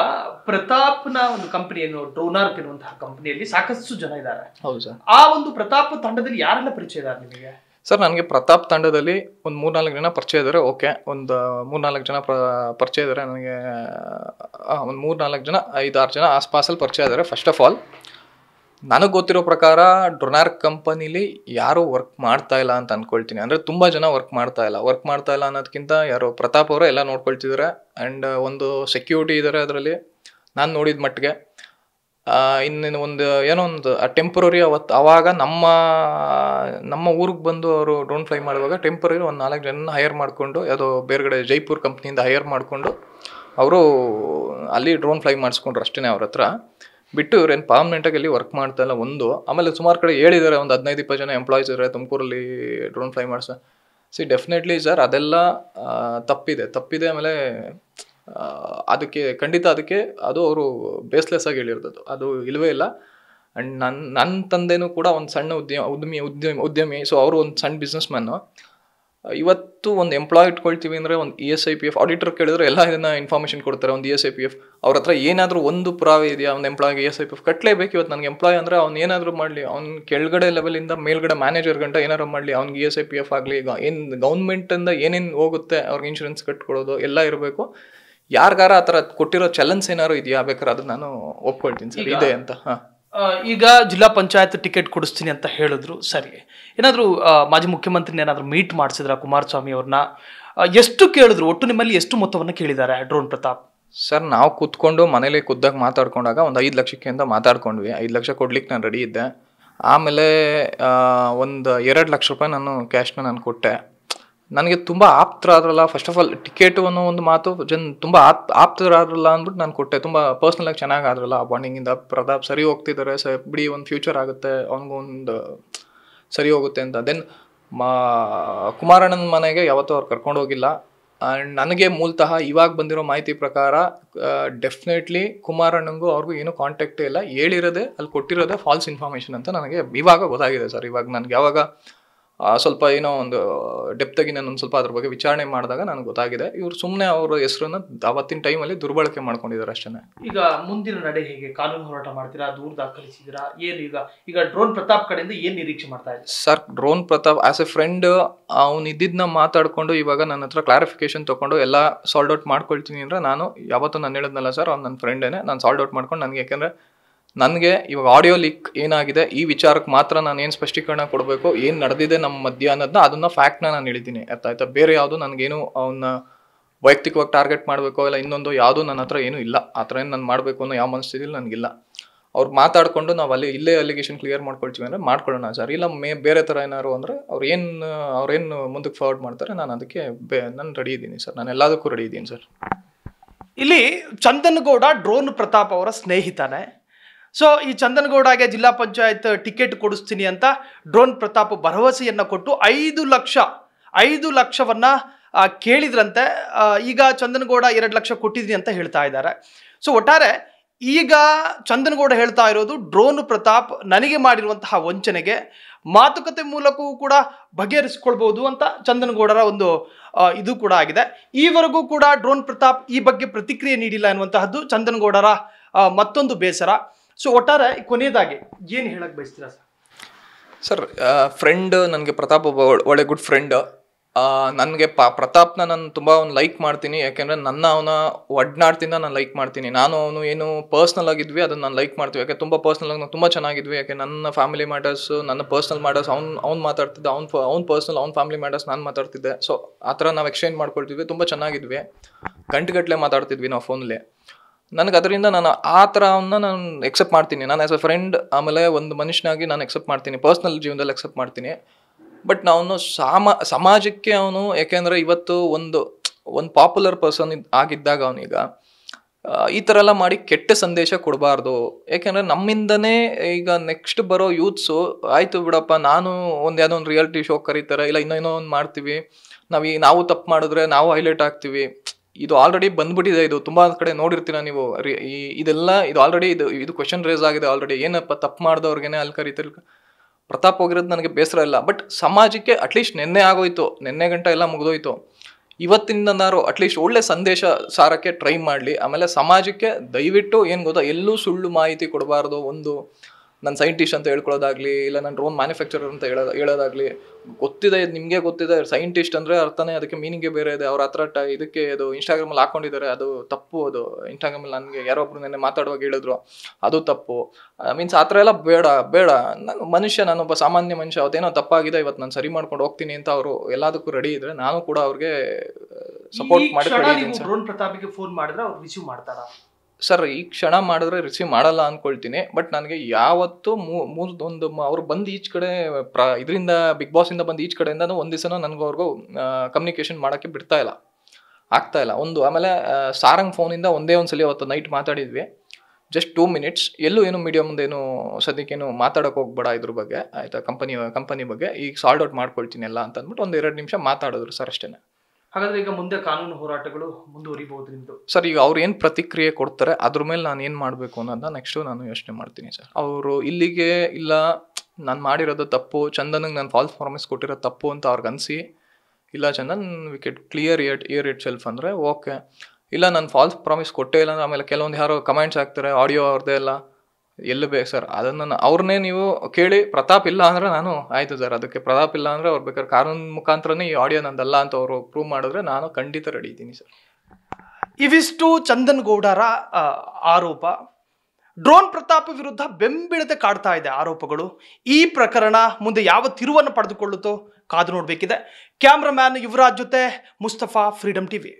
ಪ್ರತಾಪ್ನ ಒಂದು ಕಂಪನಿ ಏನು ಡ್ರೋನಾರ್ಕ್ ಕಂಪನಿಯಲ್ಲಿ ಸಾಕಷ್ಟು ಜನ ಇದ್ದಾರೆ ಹೌದು ಸರ್ ಆ ಒಂದು ಪ್ರತಾಪ್ ತಂಡದಲ್ಲಿ ಯಾರೆಲ್ಲ ಪರಿಚಯ ಇದ್ದಾರೆ ನಿಮಗೆ ಸರ್ ನನಗೆ ಪ್ರತಾಪ್ ತಂಡದಲ್ಲಿ ಒಂದು ಮೂರ್ನಾಲ್ಕು ಜನ ಪರಿಚಯ ಇದ್ದಾರೆ ಓಕೆ ಒಂದು ಮೂರ್ನಾಲ್ಕು ಜನ ಪರಿಚಯ ಇದ್ದಾರೆ ನನಗೆ ಒಂದು ಮೂರ್ನಾಲ್ಕು ಜನ ಐದಾರು ಜನ ಆಸ್ಪಾಸಲ್ಲಿ ಪರಿಚಯ ಇದ್ದಾರೆ ಫಸ್ಟ್ ಆಫ್ ಆಲ್ ನನಗೆ ಗೊತ್ತಿರೋ ಪ್ರಕಾರ ಡೊನಾರ್ ಕಂಪನಿಲಿ ಯಾರು ವರ್ಕ್ ಮಾಡ್ತಾ ಇಲ್ಲ ಅಂತ ಅನ್ಕೊಳ್ತೀನಿ ಅಂದರೆ ತುಂಬ ಜನ ವರ್ಕ್ ಮಾಡ್ತಾ ಇಲ್ಲ ವರ್ಕ್ ಮಾಡ್ತಾ ಇಲ್ಲ ಅನ್ನೋದಕ್ಕಿಂತ ಯಾರೋ ಪ್ರತಾಪ್ ಅವರೇ ಎಲ್ಲ ನೋಡ್ಕೊಳ್ತಿದ್ದಾರೆ ಆ್ಯಂಡ್ ಒಂದು ಸೆಕ್ಯೂರಿಟಿ ಇದ್ದಾರೆ ಅದರಲ್ಲಿ ನಾನು ನೋಡಿದ ಮಟ್ಟಿಗೆ ಇನ್ನೇನು ಒಂದು ಏನೋ ಒಂದು ಆ ಟೆಂಪ್ರರಿ ಅವತ್ತು ಆವಾಗ ನಮ್ಮ ನಮ್ಮ ಊರಿಗೆ ಬಂದು ಅವರು ಡ್ರೋನ್ ಫ್ಲೈ ಮಾಡುವಾಗ ಟೆಂಪ್ರರಿ ಒಂದು ನಾಲ್ಕು ಜನ ಹೈಯರ್ ಮಾಡಿಕೊಂಡು ಯಾವುದೋ ಬೇರೆಗಡೆ ಜೈಪುರ್ ಕಂಪ್ನಿಯಿಂದ ಹೈಯರ್ ಮಾಡಿಕೊಂಡು ಅವರು ಅಲ್ಲಿ ಡ್ರೋನ್ ಫ್ಲೈ ಮಾಡಿಸ್ಕೊಂಡ್ರು ಅಷ್ಟೇ ಅವ್ರ ಹತ್ರ ಬಿಟ್ಟು ಇವ್ರೇನು ಪರ್ಮನೆಂಟಾಗಿ ಅಲ್ಲಿ ವರ್ಕ್ ಮಾಡ್ತಾ ಇಲ್ಲ ಒಂದು ಆಮೇಲೆ ಸುಮಾರು ಕಡೆ ಹೇಳಿದ್ದಾರೆ ಒಂದು ಹದಿನೈದು ಇಪ್ಪತ್ತು ಜನ ಎಂಪ್ಲಾಯ್ಸ್ ಇದ್ದಾರೆ ತುಮಕೂರಲ್ಲಿ ಡ್ರೋನ್ ಫ್ಲೈ ಮಾಡಿಸ ಸಿ ಡೆಫಿನೆಟ್ಲಿ ಸರ್ ಅದೆಲ್ಲ ತಪ್ಪಿದೆ ತಪ್ಪಿದೆ ಆಮೇಲೆ ಅದಕ್ಕೆ ಖಂಡಿತ ಅದಕ್ಕೆ ಅದು ಅವರು ಬೇಸ್ಲೆಸ್ ಆಗಿ ಹೇಳಿರ್ತದ್ದು ಅದು ಇಲ್ಲವೇ ಇಲ್ಲ ಆ್ಯಂಡ್ ನನ್ನ ನನ್ನ ತಂದೆನೂ ಕೂಡ ಒಂದು ಸಣ್ಣ ಉದ್ಯಮ ಉದ್ಯಮಿ ಉದ್ಯಮಿ ಉದ್ಯಮಿ ಸೊ ಅವರು ಒಂದು ಸಣ್ಣ ಬಿಸ್ನೆಸ್ ಮ್ಯಾನು ಇವತ್ತು ಒಂದು ಎಂಪ್ಲಾಯ್ ಇಟ್ಕೊಳ್ತೀವಿ ಅಂದರೆ ಒಂದು E S I P F auditor ಕೇಳಿದ್ರೆ ಎಲ್ಲ ಇದನ್ನು ಇನ್ಫಾರ್ಮೇಷನ್ ಕೊಡ್ತಾರೆ ಒಂದು E e S I P F ಅವ್ರ ಹತ್ರ ಏನಾದರೂ ಒಂದು ಪುರಾವೆ ಇದೆಯಾ ಒಂದು ಎಂಪ್ಲಾಯ್ಗೆ E e S I P F ಕಟ್ಟಲೇಬೇಕು ಇವತ್ತು ನನಗೆ ಎಂಪ್ಲಾಯ್ ಅಂದರೆ ಅವ್ನು ಏನಾದರೂ ಮಾಡಲಿ ಅವ್ನು ಕೆಳಗಡೆ ಲೆವೆಲಿಂದ ಮೇಲ್ಗಡೆ ಮ್ಯಾನೇಜರ್ ಗಂಟ ಏನಾರು ಮಾಡಲಿ ಅವ್ನಿಗೆ E e S I P F ಆಗಲಿ ಈಗ ಏನು ಗೌರ್ಮೆಂಟಿಂದ ಏನೇನು ಹೋಗುತ್ತೆ ಅವ್ರಿಗೆ ಇನ್ಶೂರೆನ್ಸ್ ಕಟ್ಕೊಳ್ಳೋದು ಎಲ್ಲ ಇರಬೇಕು ಯಾರಿಗಾರ ಆ ಥರ ಕೊಟ್ಟಿರೋ ಚಲನ್ಸ್ ಏನಾದ್ರು ಇದೆಯಾ ಬೇಕಾದ್ರೆ ಅದನ್ನು ನಾನು ಒಪ್ಕೊಳ್ತೀನಿ ಸರ್ ಇದೆ ಅಂತ ಹಾಂ ಈಗ ಜಿಲ್ಲಾ ಪಂಚಾಯತ್ ಟಿಕೆಟ್ ಕೊಡಿಸ್ತೀನಿ ಅಂತ ಹೇಳಿದ್ರು ಸರಿ ಏನಾದರೂ ಮಾಜಿ ಮುಖ್ಯಮಂತ್ರಿನ ಏನಾದರೂ ಮೀಟ್ ಮಾಡಿಸಿದ್ರ ಕುಮಾರಸ್ವಾಮಿ ಅವ್ರನ್ನ ಎಷ್ಟು ಕೇಳಿದ್ರು ಒಟ್ಟು ನಿಮ್ಮಲ್ಲಿ ಎಷ್ಟು ಮೊತ್ತವನ್ನು ಕೇಳಿದ್ದಾರೆ ಡ್ರೋನ್ ಪ್ರತಾಪ್ ಸರ್ ನಾವು ಕೂತ್ಕೊಂಡು ಮನೇಲಿ ಖುದ್ದಾಗಿ ಮಾತಾಡ್ಕೊಂಡಾಗ ಒಂದು ಐದು ಲಕ್ಷಕ್ಕಿಂತ ಮಾತಾಡ್ಕೊಂಡ್ವಿ ಐದು ಲಕ್ಷ ಕೊಡ್ಲಿಕ್ಕೆ ನಾನು ರೆಡಿ ಇದ್ದೆ ಆಮೇಲೆ ಒಂದು ಎರಡು ಲಕ್ಷ ರೂಪಾಯಿ ನಾನು ಕ್ಯಾಶ್ನ ನಾನು ಕೊಟ್ಟೆ ನನಗೆ ತುಂಬ ಆಪ್ತರಾದ್ರಲ್ಲ ಫಸ್ಟ್ ಆಫ್ ಆಲ್ ಟಿಕೆಟು ಅನ್ನೋ ಒಂದು ಮಾತು ಜನ್ ತುಂಬ ಆಪ್ ಆಪ್ತರಾದ್ರಲ್ಲ ಅಂದ್ಬಿಟ್ಟು ನಾನು ಕೊಟ್ಟೆ ತುಂಬ ಪರ್ಸ್ನಲ್ ಆಗಿ ಚೆನ್ನಾಗಿ ಆದ್ರಲ್ಲ ಆ ಬಾಂಡಿಂಗಿಂದ ಪ್ರತಾಪ್ ಸರಿ ಹೋಗ್ತಿದ್ದಾರೆ ಸ ಬಿಡಿ ಒಂದು ಫ್ಯೂಚರ್ ಆಗುತ್ತೆ ಅವನಿಗೊಂದು ಸರಿ ಹೋಗುತ್ತೆ ಅಂತ ದೆನ್ ಮಾ ಕುಮಾರಣ್ಣನ ಮನೆಗೆ ಯಾವತ್ತೂ ಅವ್ರು ಕರ್ಕೊಂಡೋಗಿಲ್ಲ ಆ್ಯಂಡ್ ನನಗೆ ಮೂಲತಃ ಇವಾಗ ಬಂದಿರೋ ಮಾಹಿತಿ ಪ್ರಕಾರ ಡೆಫಿನೆಟ್ಲಿ ಕುಮಾರಣ್ಣಂಗೂ ಅವ್ರಿಗೂ ಏನೂ ಕಾಂಟ್ಯಾಕ್ಟೇ ಇಲ್ಲ ಹೇಳಿರೋದೆ ಅಲ್ಲಿ ಕೊಟ್ಟಿರೋದೇ ಫಾಲ್ಸ್ ಇನ್ಫಾರ್ಮೇಷನ್ ಅಂತ ನನಗೆ ಇವಾಗ ಗೊತ್ತಾಗಿದೆ ಸರ್ ಇವಾಗ ನನಗೆ ಯಾವಾಗ ಸ್ವಲ್ಪ ಏನೋ ಒಂದು ಡೆಪ್ತಾಗಿ ನಾನು ಸ್ವಲ್ಪ ಅದ್ರ ಬಗ್ಗೆ ವಿಚಾರಣೆ ಮಾಡಿದಾಗ ನನಗೆ ಗೊತ್ತಾಗಿದೆ ಇವರು ಸುಮ್ಮನೆ ಅವರ ಹೆಸರನ್ನು ಅವತ್ತಿನ ಟೈಮಲ್ಲಿ ದುರ್ಬಳಕೆ ಮಾಡ್ಕೊಂಡಿದ್ದಾರೆ ಅಷ್ಟೇ ಈಗ ಮುಂದಿನ ನಡೆ ಹೇಗೆ ಕಾನೂನು ಹೋರಾಟ ಮಾಡ್ತೀರಾ ದೂರ ದಾಖಲಿಸಿದಿರಾ ಏನು ಈಗ ಈಗ ಡ್ರೋನ್ ಪ್ರತಾಪ್ ಕಡೆಯಿಂದ ಏನು ನಿರೀಕ್ಷೆ ಮಾಡ್ತಾ ಇದ್ದೀರಾ sir drone Prathap as a friend ಅವ್ನು ಇದ್ದಿದ್ದನ್ನ ಮಾತಾಡಿಕೊಂಡು ಇವಾಗ ನನ್ನ ಹತ್ರ ಕ್ಲಾರಿಫಿಕೇಶನ್ ತೊಗೊಂಡು ಎಲ್ಲ ಸಾಲ್ಡ್ ಔಟ್ ಮಾಡ್ಕೊಳ್ತೀನಿ ಅಂದ್ರೆ ನಾನು ಯಾವತ್ತೂ ನಾನು ಹೇಳಿದ್ನಲ್ಲ ಸರ್ ಅವ್ನು ನನ್ನ ಫ್ರೆಂಡೇನೆ ನಾನು ಸಾಲ್ಡ್ ಔಟ್ ಮಾಡ್ಕೊಂಡು ನನಗೆ ಯಾಕೆಂದರೆ ನನಗೆ ಇವಾಗ ಆಡಿಯೋ ಲೀಕ್ ಏನಾಗಿದೆ ಈ ವಿಚಾರಕ್ಕೆ ಮಾತ್ರ ನಾನು ಏನು ಸ್ಪಷ್ಟೀಕರಣ ಕೊಡಬೇಕು ಏನು ನಡೆದಿದೆ ನಮ್ಮ ಮಧ್ಯ ಅನ್ನೋದನ್ನ ಅದನ್ನ ಫ್ಯಾಕ್ಟ್ನ ನಾನು ಹೇಳಿದ್ದೀನಿ ಅರ್ಥ ಬೇರೆ ಯಾವುದು ನನಗೇನು ಅವನ್ನ ವೈಯಕ್ತಿಕವಾಗಿ ಟಾರ್ಗೆಟ್ ಮಾಡಬೇಕು ಇಲ್ಲ ಇನ್ನೊಂದು ಯಾವುದೂ ನನ್ನ ಹತ್ರ ಏನೂ ಇಲ್ಲ ಆ ಥರ ಏನು ನಾನು ಮಾಡಬೇಕು ಅನ್ನೋ ಯಾವ ಮನಸ್ಥಿತಿಲಿ ನನಗಿಲ್ಲ ಅವ್ರು ಮಾತಾಡಿಕೊಂಡು ನಾವು ಅಲ್ಲಿ ಇಲ್ಲೇ ಅಲಿಗೇಷನ್ ಕ್ಲಿಯರ್ ಮಾಡ್ಕೊಳ್ತೀವಿ ಅಂದರೆ ಮಾಡ್ಕೊಳ್ಳೋಣ ಸರ್ ಇಲ್ಲ ಮೇ ಬೇರೆ ಥರ ಏನಾದ್ರು ಅಂದರೆ ಅವ್ರು ಏನು ಅವ್ರೇನು ಮುಂದಕ್ಕೆ ಫಾರ್ವರ್ಡ್ ಮಾಡ್ತಾರೆ ನಾನು ಅದಕ್ಕೆ ಬೇ ನಾನು ರೆಡಿ ಇದ್ದೀನಿ ಸರ್ ನಾನು ಎಲ್ಲದಕ್ಕೂ ರೆಡಿ ಇದ್ದೀನಿ ಸರ್ ಇಲ್ಲಿ ಚಂದನಗೌಡ ಡ್ರೋನ್ ಪ್ರತಾಪ್ ಅವರ ಸ್ನೇಹಿತನೇ ಸೊ ಈ ಚಂದನಗೌಡಗೆ ಜಿಲ್ಲಾ ಪಂಚಾಯತ್ ಟಿಕೆಟ್ ಕೊಡಿಸ್ತೀನಿ ಅಂತ ಡ್ರೋನ್ ಪ್ರತಾಪ್ ಭರವಸೆಯನ್ನು ಕೊಟ್ಟು ಐದು ಲಕ್ಷ ಐದು ಲಕ್ಷವನ್ನು ಕೇಳಿದ್ರಂತೆ ಈಗ ಚಂದನಗೌಡ ಎರಡು ಲಕ್ಷ ಕೊಟ್ಟಿದ್ದೀನಿ ಅಂತ ಹೇಳ್ತಾ ಇದ್ದಾರೆ ಸೊ ಒಟ್ಟಾರೆ ಈಗ ಚಂದನಗೌಡ ಹೇಳ್ತಾ ಇರೋದು ಡ್ರೋನ್ ಪ್ರತಾಪ್ ನನಗೆ ಮಾಡಿರುವಂತಹ ವಂಚನೆಗೆ ಮಾತುಕತೆ ಮೂಲಕವೂ ಕೂಡ ಬಗೆಹರಿಸ್ಕೊಳ್ಬೋದು ಅಂತ ಚಂದನಗೌಡರ ಒಂದು ಇದು ಕೂಡ ಆಗಿದೆ ಈವರೆಗೂ ಕೂಡ ಡ್ರೋನ್ ಪ್ರತಾಪ್ ಈ ಬಗ್ಗೆ ಪ್ರತಿಕ್ರಿಯೆ ನೀಡಿಲ್ಲ ಎನ್ನುವಂತಹದ್ದು ಚಂದನಗೌಡರ ಮತ್ತೊಂದು ಬೇಸರ ಸೊ ಒಟ್ಟಾರೆ ಕೊನೆಯದಾಗಿ ಏನು ಹೇಳಕ್ಕೆ ಬಯಸ್ತೀರಾ ಸರ್ ಸರ್ ಫ್ರೆಂಡ್ ನನಗೆ ಪ್ರತಾಪ್ ಒಬ್ಬ ಒಳ್ಳೆ ಗುಡ್ ಫ್ರೆಂಡ್ ನನಗೆ ಪ ಪ್ರತಾಪ್ನ ನಾನು ತುಂಬ ಅವ್ನು ಲೈಕ್ ಮಾಡ್ತೀನಿ ಯಾಕೆಂದರೆ ನನ್ನ ಅವನ ಒಡ್ನಾಡ್ತಿಂದ ನಾನು ಲೈಕ್ ಮಾಡ್ತೀನಿ ನಾನು ಅವನು ಏನು ಪರ್ಸ್ನಲ್ ಆಗಿದ್ವಿ ಅದನ್ನು ನಾನು ಲೈಕ್ ಮಾಡ್ತೀವಿ ಯಾಕೆ ತುಂಬ ಪರ್ಸ್ನಲ್ ಆಗಿ ನಾವು ತುಂಬ ಚೆನ್ನಾಗಿದ್ವಿ ಯಾಕೆ ನನ್ನ ಫ್ಯಾಮಿಲಿ ಮ್ಯಾಟರ್ಸು ನನ್ನ ಪರ್ಸ್ನಲ್ ಮ್ಯಾಟರ್ಸ್ ಅವ್ನು ಅವ್ನು ಮಾತಾಡ್ತಿದ್ದೆ ಅವ್ನು ಅವ್ನು ಪರ್ಸ್ನಲ್ ಅವ್ನ ಫ್ಯಾಮಿಲಿ ಮ್ಯಾಟರ್ಸ್ ನಾನು ಮಾತಾಡ್ತಿದ್ದೆ ಸೊ ಆ ಥರ ನಾವು ಎಕ್ಸ್ಚೇಂಜ್ ಮಾಡ್ಕೊಳ್ತಿದ್ವಿ ತುಂಬ ಚೆನ್ನಾಗಿದ್ವಿ ಗಂಟೆಗಟ್ಟಲೆ ಮಾತಾಡ್ತಿದ್ವಿ ನಾವು ಫೋನಲ್ಲಿ ನನಗೆ ಅದರಿಂದ ನಾನು ಆ ಥರವನ್ನು ನಾನು ಎಕ್ಸೆಪ್ಟ್ ಮಾಡ್ತೀನಿ ನಾನು ಆ್ಯಸ್ ಅ ಫ್ರೆಂಡ್ ಆಮೇಲೆ ಒಂದು ಮನುಷ್ಯನಾಗಿ ನಾನು ಎಕ್ಸೆಪ್ಟ್ ಮಾಡ್ತೀನಿ ಪರ್ಸ್ನಲ್ ಜೀವನದಲ್ಲಿ ಎಕ್ಸೆಪ್ಟ್ ಮಾಡ್ತೀನಿ ಬಟ್ ನಾವು ಸಾಮ ಸಮಾಜಕ್ಕೆ ಅವನು ಯಾಕೆಂದರೆ ಇವತ್ತು ಒಂದು ಒಂದು ಪಾಪ್ಯುಲರ್ ಪರ್ಸನ್ ಆಗಿದ್ದಾಗ ಅವನೀಗ ಈ ಥರ ಎಲ್ಲ ಮಾಡಿ ಕೆಟ್ಟ ಸಂದೇಶ ಕೊಡಬಾರ್ದು ಯಾಕೆಂದರೆ ನಮ್ಮಿಂದನೇ ಈಗ ನೆಕ್ಸ್ಟ್ ಬರೋ ಯೂತ್ಸು ಆಯಿತು ಬಿಡಪ್ಪ ನಾನು ಒಂದು ಯಾವುದೋ ಒಂದು ರಿಯಾಲಿಟಿ ಶೋ ಕರೀತಾರೆ ಇಲ್ಲ ಇನ್ನೇನೋ ಒಂದು ಮಾಡ್ತೀವಿ ನಾವು ಈ ನಾವು ತಪ್ಪು ಮಾಡಿದ್ರೆ ನಾವು ಹೈಲೈಟ್ ಆಗ್ತೀವಿ ಇದು ಆಲ್ರೆಡಿ ಬಂದ್ಬಿಟ್ಟಿದೆ ಇದು ತುಂಬಾ ಕಡೆ ನೋಡಿರ್ತೀರ ನೀವು ಇದೆಲ್ಲ ಇದು ಆಲ್ರೆಡಿ ಇದು ಇದು ಕ್ವಶನ್ ರೇಸ್ ಆಗಿದೆ ಆಲ್ರೆಡಿ ಏನಪ್ಪ ತಪ್ಪು ಮಾಡಿದವ್ರಿಗೇನೆ ಅಲ್ಲಿ ಕರೀತಿರ್ ಪ್ರತಾಪ್ ಹೋಗಿರೋದು ನನಗೆ ಬೇಸರ ಇಲ್ಲ ಬಟ್ ಸಮಾಜಕ್ಕೆ ಅಟ್ಲೀಸ್ಟ್ ನಿನ್ನೆ ಆಗೋಯ್ತು ನಿನ್ನೆ ಗಂಟೆ ಎಲ್ಲ ಮುಗಿದೋಯ್ತು ಇವತ್ತಿಂದನಾರು ಅಟ್ಲೀಸ್ಟ್ ಒಳ್ಳೆ ಸಂದೇಶ ಸಾರಕ್ಕೆ ಟ್ರೈ ಮಾಡಲಿ ಆಮೇಲೆ ಸಮಾಜಕ್ಕೆ ದಯವಿಟ್ಟು ಏನು ಗೊತ್ತಾ ಎಲ್ಲೂ ಸುಳ್ಳು ಮಾಹಿತಿ ಕೊಡಬಾರ್ದು ಒಂದು ನಾನು ಸೈಂಟಿಸ್ಟ್ ಅಂತ ಹೇಳ್ಕೊಳ್ಳೋದಾಗ್ಲಿ ಇಲ್ಲ ನನ್ನ ಡ್ರೋನ್ ಮ್ಯಾನುಫ್ಯಾಕ್ಚರರ್ ಅಂತ ಹೇಳೋದು ಹೇಳೋದಾಗ್ಲಿ ಗೊತ್ತಿದೆ ಇದು ನಿಮಗೆ ಗೊತ್ತಿದೆ ಸೈಂಟಿಸ್ಟ್ ಅಂದರೆ ಅರ್ಥನೇ ಅದಕ್ಕೆ ಮೀನಿಂಗೇ ಬೇರೆ ಇದೆ ಅವ್ರ ಹತ್ರ ಇದಕ್ಕೆ ಇದು ಇನ್ಸ್ಟಾಗ್ರಾಮಲ್ಲಿ ಹಾಕೊಂಡಿದ್ದಾರೆ ಅದು ತಪ್ಪು ಅದು ಇನ್ಸ್ಟಾಗ್ರಾಮಲ್ಲಿ ನನಗೆ ಯಾರೋ ಒಬ್ರು ನೆನ್ನೆ ಮಾತಾಡುವಾಗ ಹೇಳಿದ್ರು ಅದು ತಪ್ಪು ಮೀನ್ಸ್ ಆ ಥರ ಎಲ್ಲ ಬೇಡ ಬೇಡ ನಾನು ಮನುಷ್ಯ ನಾನೊಬ್ಬ ಸಾಮಾನ್ಯ ಮನುಷ್ಯ ಅವತ್ತೇನೋ ತಪ್ಪಾಗಿದೆ ಇವತ್ತು ನಾನು ಸರಿ ಮಾಡ್ಕೊಂಡು ಹೋಗ್ತೀನಿ ಅಂತ ಅವರು ಎಲ್ಲದಕ್ಕೂ ರೆಡಿ ಇದ್ರೆ ನಾನು ಕೂಡ ಅವ್ರಿಗೆ ಸಪೋರ್ಟ್ ಮಾಡಿ ಡ್ರೋನ್ ಪ್ರತಾಪಿಗೆ ಫೋನ್ ಮಾಡಿದ್ರೆ ಅವ್ರು ರಿಸೀವ್ ಮಾಡ್ತಾರಾ ಸರ್ ಈ ಕ್ಷಣ ಮಾಡಿದ್ರೆ ರಿಸೀವ್ ಮಾಡಲ್ಲ ಅಂದ್ಕೊಳ್ತೀನಿ ಬಟ್ ನನಗೆ ಯಾವತ್ತೂ ಒಂದು ಅವ್ರು ಬಂದು ಈಚ್ ಕಡೆ ಪ್ರ ಇದರಿಂದ ಬಿಗ್ ಬಾಸಿಂದ ಬಂದು ಈಚ್ ಕಡೆಯಿಂದ ಒಂದು ದಿವಸನೂ ನನಗೂ ಕಮ್ಯುನಿಕೇಷನ್ ಮಾಡೋಕ್ಕೆ ಬಿಡ್ತಾ ಇಲ್ಲ ಆಗ್ತಾ ಇಲ್ಲ ಒಂದು ಆಮೇಲೆ ಸಾರಂಗ್ ಫೋನಿಂದ ಒಂದೇ ಒಂದು ಸಲ ಅವತ್ತು ನೈಟ್ ಮಾತಾಡಿದ್ವಿ ಜಸ್ಟ್ ಟೂ ಮಿನಿಟ್ಸ್ ಎಲ್ಲೂ ಏನು ಮೀಡಿಯಾ ಮುಂದೇನು ಸದ್ಯಕ್ಕೇನು ಮಾತಾಡೋಕೆ ಹೋಗ್ಬೇಡ ಇದ್ರ ಬಗ್ಗೆ ಆಯಿತಾ ಕಂಪನಿ ಕಂಪನಿ ಬಗ್ಗೆ ಈಗ ಸಾಲ್ಟ್ ಔಟ್ ಮಾಡ್ಕೊಳ್ತೀನಿ ಎಲ್ಲ ಅಂತ ಅಂದ್ಬಿಟ್ಟು ಒಂದು ಎರಡು ನಿಮಿಷ ಮಾತಾಡಿದ್ರು ಸರ್ ಅಷ್ಟೇ ಹಾಗಾದ್ರೆ ಈಗ ಮುಂದೆ ಕಾನೂನು ಹೋರಾಟಗಳು ಮುಂದುವರಿಬಹುದು ನಿಮ್ದು ಸರ್ ಈಗ ಅವ್ರು ಏನು ಪ್ರತಿಕ್ರಿಯೆ ಕೊಡ್ತಾರೆ ಅದ್ರ ಮೇಲೆ ನಾನು ಏನು ಮಾಡಬೇಕು ಅನ್ನೋದನ್ನ ನೆಕ್ಸ್ಟು ನಾನು ಯೋಚನೆ ಮಾಡ್ತೀನಿ ಸರ್ ಅವರು ಇಲ್ಲಿಗೆ ಇಲ್ಲ ನಾನು ಮಾಡಿರೋದು ತಪ್ಪು ಚಂದನಿಗೆ ನಾನು ಫಾಲ್ಸ್ ಪ್ರಾಮಿಸ್ ಕೊಟ್ಟಿರೋ ತಪ್ಪು ಅಂತ ಅವ್ರಿಗೆ ಅನಿಸಿ ಇಲ್ಲ Chandan wicket clear it here itself ಅಂದರೆ ಓಕೆ ಇಲ್ಲ ನಾನು ಫಾಲ್ಸ್ ಪ್ರಾಮಿಸ್ ಕೊಟ್ಟೇ ಇಲ್ಲ ಆಮೇಲೆ ಕೆಲವೊಂದು ಯಾರೋ ಕಮೆಂಟ್ಸ್ ಹಾಕ್ತಾರೆ ಆಡಿಯೋ ಅವ್ರದ್ದೇ ಎಲ್ಲ ಎಲ್ಲಿ ಬೇಕು ಸರ್ ಅದನ್ನು ಅವ್ರನ್ನೇ ನೀವು ಕೇಳಿ ಪ್ರತಾಪ್ ಇಲ್ಲ ಅಂದ್ರೆ ನಾನು ಆಯಿತು ಸರ್ ಅದಕ್ಕೆ ಪ್ರತಾಪ್ ಇಲ್ಲ ಅಂದರೆ ಅವ್ರು ಬೇಕಾದ್ರೆ ಕಾನೂನು ಮುಖಾಂತರನೇ ಈ ಆಡಿಯೋ ನಂದಲ್ಲ ಅಂತ ಅವರು ಪ್ರೂವ್ ಮಾಡಿದ್ರೆ ನಾನು ಖಂಡಿತ ರೆಡಿ ಇದ್ದೀನಿ ಸರ್ ಇವಿಷ್ಟು ಚಂದನ್ ಗೌಡರ ಆರೋಪ ಡ್ರೋನ್ ಪ್ರತಾಪ್ ವಿರುದ್ಧ ಬೆಂಬಿಡತೆ ಕಾಡ್ತಾ ಇದೆ ಆರೋಪಗಳು ಈ ಪ್ರಕರಣ ಮುಂದೆ ಯಾವ ತಿರುವನ್ನು ಪಡೆದುಕೊಳ್ಳುತ್ತೋ ಕಾದು ನೋಡಬೇಕಿದೆ ಕ್ಯಾಮ್ರಾಮ್ಯಾನ್ ಯುವರಾಜ್ ಜೊತೆ ಮುಸ್ತಫಾ ಫ್ರೀಡಮ್ ಟಿವಿ